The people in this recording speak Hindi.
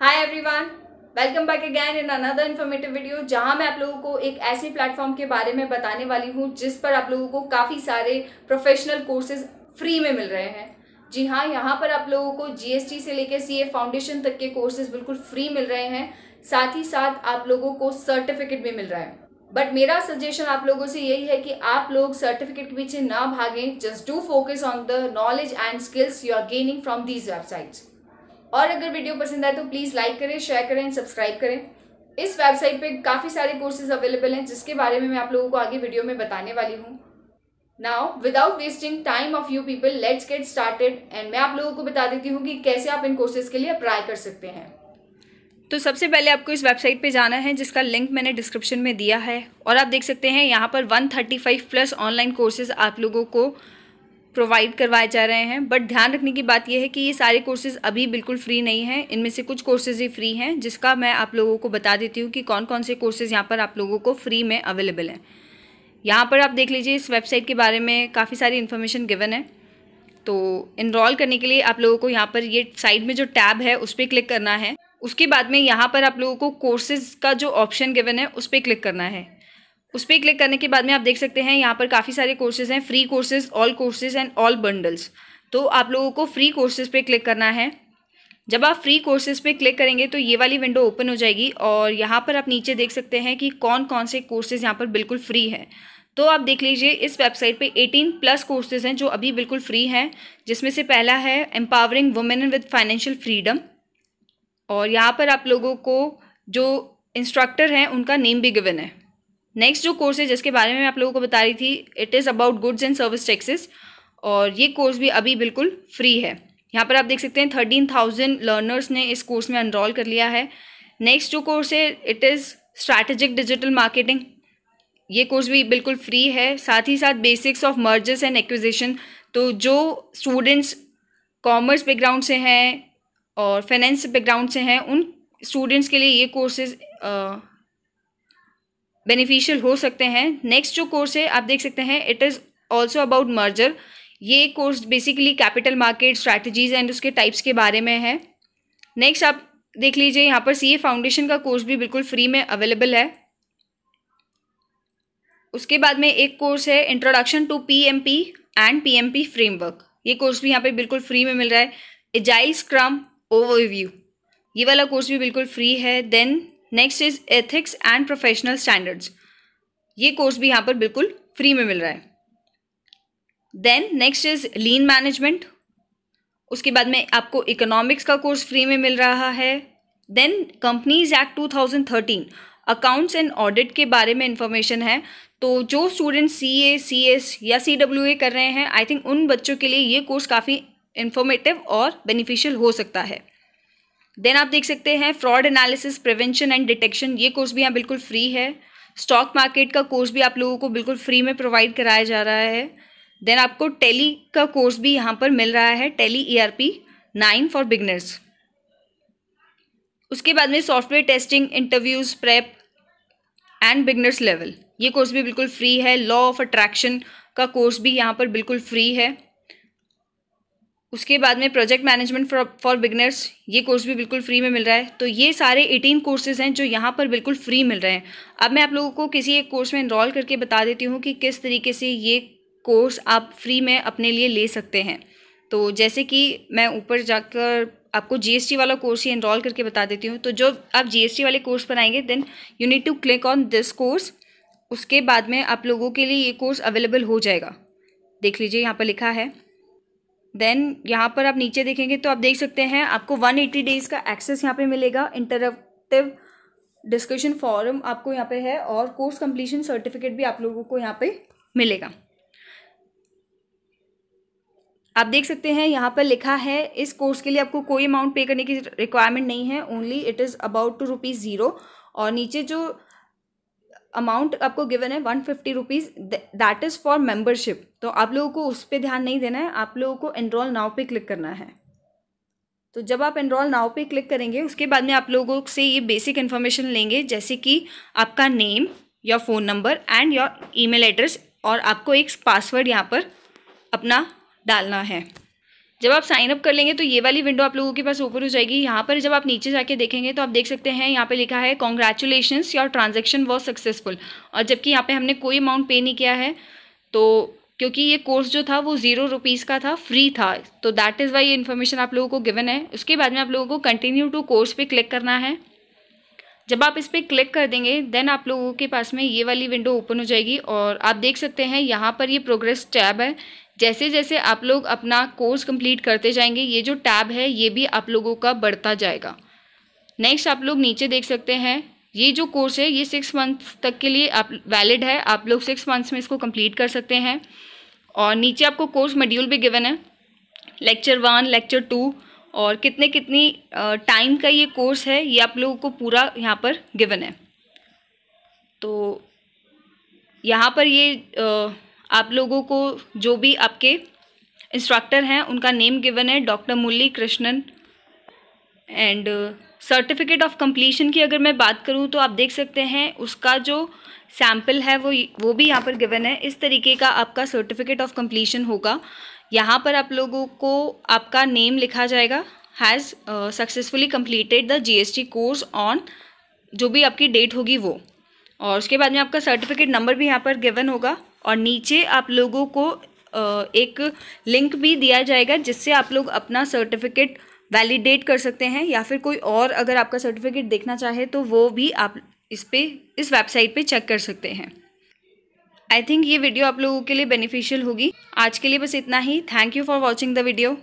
high everyone welcome back again in another informative video जहां मैं आप लोगों को एक ऐसे प्लेटफॉर्म के बारे में बताने वाली हूं जिस पर आप लोगों को काफ़ी सारे प्रोफेशनल कोर्सेज फ्री में मिल रहे हैं जी हाँ यहाँ पर आप लोगों को जीएसटी से लेकर सीए फाउंडेशन तक के कोर्सेज बिल्कुल फ्री मिल रहे हैं साथ ही साथ आप लोगों को सर्टिफिकेट भी मिल रहा है बट मेरा सजेशन आप लोगों से यही है कि आप लोग सर्टिफिकेट के पीछे ना भागें just do focus on the knowledge and skills you are gaining from these websites और अगर वीडियो पसंद आए तो प्लीज़ लाइक करें शेयर करें सब्सक्राइब करें इस वेबसाइट पे काफ़ी सारे कोर्सेज अवेलेबल हैं जिसके बारे में मैं आप लोगों को आगे वीडियो में बताने वाली हूँ now without wasting time of you people let's get started and मैं आप लोगों को बता देती हूँ कि कैसे आप इन कोर्सेज के लिए अप्लाई कर सकते हैं तो सबसे पहले आपको इस वेबसाइट पे जाना है जिसका लिंक मैंने डिस्क्रिप्शन में दिया है और आप देख सकते हैं यहाँ पर 135 प्लस ऑनलाइन कोर्सेज आप लोगों को प्रोवाइड करवाए जा रहे हैं बट ध्यान रखने की बात यह है कि ये सारे कोर्सेज़ अभी बिल्कुल फ्री नहीं हैं इनमें से कुछ कोर्सेज़ ही फ्री हैं जिसका मैं आप लोगों को बता देती हूँ कि कौन कौन से कोर्सेज़ यहाँ पर आप लोगों को फ्री में अवेलेबल हैं यहाँ पर आप देख लीजिए इस वेबसाइट के बारे में काफ़ी सारी इन्फॉर्मेशन गिवन है तो इनरोल करने के लिए आप लोगों को यहाँ पर ये साइड में जो टैब है उस पर क्लिक करना है उसके बाद में यहाँ पर आप लोगों को कोर्सेज़ का जो ऑप्शन गिवन है उस पर क्लिक करना है उस पर क्लिक करने के बाद में आप देख सकते हैं यहाँ पर काफ़ी सारे कोर्सेज हैं free courses all courses and all bundles तो आप लोगों को फ्री कोर्सेज पे क्लिक करना है जब आप फ्री कोर्सेज पे क्लिक करेंगे तो ये वाली विंडो ओपन हो जाएगी और यहाँ पर आप नीचे देख सकते हैं कि कौन कौन से कोर्सेज यहाँ पर बिल्कुल फ्री है तो आप देख लीजिए इस वेबसाइट पे 18 प्लस कोर्सेज हैं जो अभी बिल्कुल फ्री हैं जिसमें से पहला है empowering women with financial freedom और यहाँ पर आप लोगों को जो इंस्ट्रक्टर हैं उनका नेम भी गिवन है नेक्स्ट जो कोर्स है जिसके बारे में मैं आप लोगों को बता रही थी it is about goods and service taxes और ये कोर्स भी अभी बिल्कुल फ्री है यहाँ पर आप देख सकते हैं थर्टीन थाउजेंड लर्नर्स ने इस कोर्स में अनरोल कर लिया है नेक्स्ट जो कोर्स है it is strategic digital marketing ये कोर्स भी बिल्कुल फ्री है साथ ही साथ basics of mergers and acquisition तो जो स्टूडेंट्स कॉमर्स बैकग्राउंड से हैं और फाइनेंस बैकग्राउंड से हैं उन स्टूडेंट्स के लिए ये कोर्सेज बेनिफिशियल हो सकते हैं नेक्स्ट जो कोर्स है आप देख सकते हैं it is also about merger ये course basically capital market strategies and उसके टाइप्स के बारे में है नेक्स्ट आप देख लीजिए यहाँ पर सी ए फाउंडेशन का कोर्स भी बिल्कुल फ्री में अवेलेबल है उसके बाद में एक कोर्स है introduction to PMP and PMP framework ये कोर्स भी यहाँ पे बिल्कुल फ्री में मिल रहा है एजाइल स्क्रम ओवरव्यू ये वाला कोर्स भी बिल्कुल फ्री है then next is ethics and professional standards ये कोर्स भी यहाँ पर बिल्कुल फ्री में मिल रहा है then next is lean management उसके बाद में आपको इकोनॉमिक्स का कोर्स फ्री में मिल रहा है then companies act 2013 accounts and audit के बारे में इंफॉर्मेशन है तो जो स्टूडेंट सी ए सी एस या सी डब्ल्यू ए कर रहे हैं आई थिंक उन बच्चों के लिए ये कोर्स काफ़ी इन्फॉर्मेटिव और बेनिफिशियल हो सकता है देन आप देख सकते हैं fraud analysis prevention and detection ये कोर्स भी यहाँ बिल्कुल फ्री है स्टॉक मार्केट का कोर्स भी आप लोगों को बिल्कुल फ्री में प्रोवाइड कराया जा रहा है देन आपको टेली का कोर्स भी यहाँ पर मिल रहा है Tally E R P nine for beginners उसके बाद में software testing interviews prep and beginners level ये कोर्स भी बिल्कुल फ्री है लॉ ऑफ अट्रैक्शन का कोर्स भी यहाँ पर बिल्कुल फ्री है उसके बाद में प्रोजेक्ट मैनेजमेंट फॉर बिगनर्स ये कोर्स भी बिल्कुल फ्री में मिल रहा है तो ये सारे एटीन कोर्सेज हैं जो यहाँ पर बिल्कुल फ्री मिल रहे हैं अब मैं आप लोगों को किसी एक कोर्स में इनरॉल करके बता देती हूँ कि किस तरीके से ये कोर्स आप फ्री में अपने लिए ले सकते हैं तो जैसे कि मैं ऊपर जाकर आपको जीएसटी वाला कोर्स ही इनरॉल करके बता देती हूँ तो जो आप जीएसटी वाले कोर्स पर आएंगे then you need to click on this course उसके बाद में आप लोगों के लिए ये कोर्स अवेलेबल हो जाएगा देख लीजिए यहाँ पर लिखा है देन यहाँ पर आप नीचे देखेंगे तो आप देख सकते हैं आपको वन एट्टी डेज़ का एक्सेस यहाँ पे मिलेगा इंटरक्टिव डिस्कशन फॉरम आपको यहाँ पे है और कोर्स कंप्लीशन सर्टिफिकेट भी आप लोगों को यहाँ पे मिलेगा आप देख सकते हैं यहाँ पर लिखा है इस कोर्स के लिए आपको कोई अमाउंट पे करने की रिक्वायरमेंट नहीं है only it is about two rupees zero और नीचे जो अमाउंट आपको गिवन है one fifty rupees that is for membership तो आप लोगों को उस पर ध्यान नहीं देना है आप लोगों को एनरोल नाव पे क्लिक करना है तो जब आप एनरोल नाव पे क्लिक करेंगे उसके बाद में आप लोगों से ये बेसिक इन्फॉर्मेशन लेंगे जैसे कि आपका name your phone number and your email address और आपको एक पासवर्ड यहाँ पर अपना डालना है जब आप साइन अप कर लेंगे तो ये वाली विंडो आप लोगों के पास ओपन हो जाएगी यहाँ पर जब आप नीचे जाके देखेंगे तो आप देख सकते हैं यहाँ पे लिखा है congratulation your transaction was successful और जबकि यहाँ पे हमने कोई अमाउंट पे नहीं किया है तो क्योंकि ये कोर्स जो था वो ज़ीरो रुपीज़ का था फ्री था तो दैट इज़ वाई ये इन्फॉर्मेशन आप लोगों को गिवन है उसके बाद में आप लोगों को कंटिन्यू टू कोर्स पे क्लिक करना है जब आप इस पर क्लिक कर देंगे देन आप लोगों के पास में ये वाली विंडो ओपन हो जाएगी और आप देख सकते हैं यहाँ पर ये प्रोग्रेस टैब है जैसे जैसे आप लोग अपना कोर्स कंप्लीट करते जाएंगे ये जो टैब है ये भी आप लोगों का बढ़ता जाएगा नेक्स्ट आप लोग नीचे देख सकते हैं ये जो कोर्स है ये सिक्स मंथ्स तक के लिए आप वैलिड है आप लोग सिक्स मंथ्स में इसको कंप्लीट कर सकते हैं और नीचे आपको कोर्स मेड्यूल भी गिवन है लेक्चर वन लेक्चर टू और कितने कितनी टाइम का ये कोर्स है ये आप लोगों को पूरा यहाँ पर गिवन है तो यहाँ पर ये आप लोगों को जो भी आपके इंस्ट्रक्टर हैं उनका नेम गिवन है doctor Murali Krishnan and certificate of completion की अगर मैं बात करूँ तो आप देख सकते हैं उसका जो सैम्पल है वो वो भी यहाँ पर गिवन है इस तरीके का आपका सर्टिफिकेट ऑफ कंप्लीशन होगा यहाँ पर आप लोगों को आपका नेम लिखा जाएगा has successfully completed the GST course on जो भी आपकी डेट होगी वो और उसके बाद में आपका सर्टिफिकेट नंबर भी यहाँ पर गिवन होगा और नीचे आप लोगों को uh, एक लिंक भी दिया जाएगा जिससे आप लोग अपना सर्टिफिकेट वैलिडेट कर सकते हैं या फिर कोई और अगर आपका सर्टिफिकेट देखना चाहे तो वो भी आप इस पर इस वेबसाइट पर चेक कर सकते हैं आई थिंक ये वीडियो आप लोगों के लिए बेनिफिशियल होगी आज के लिए बस इतना ही thank you for watching the video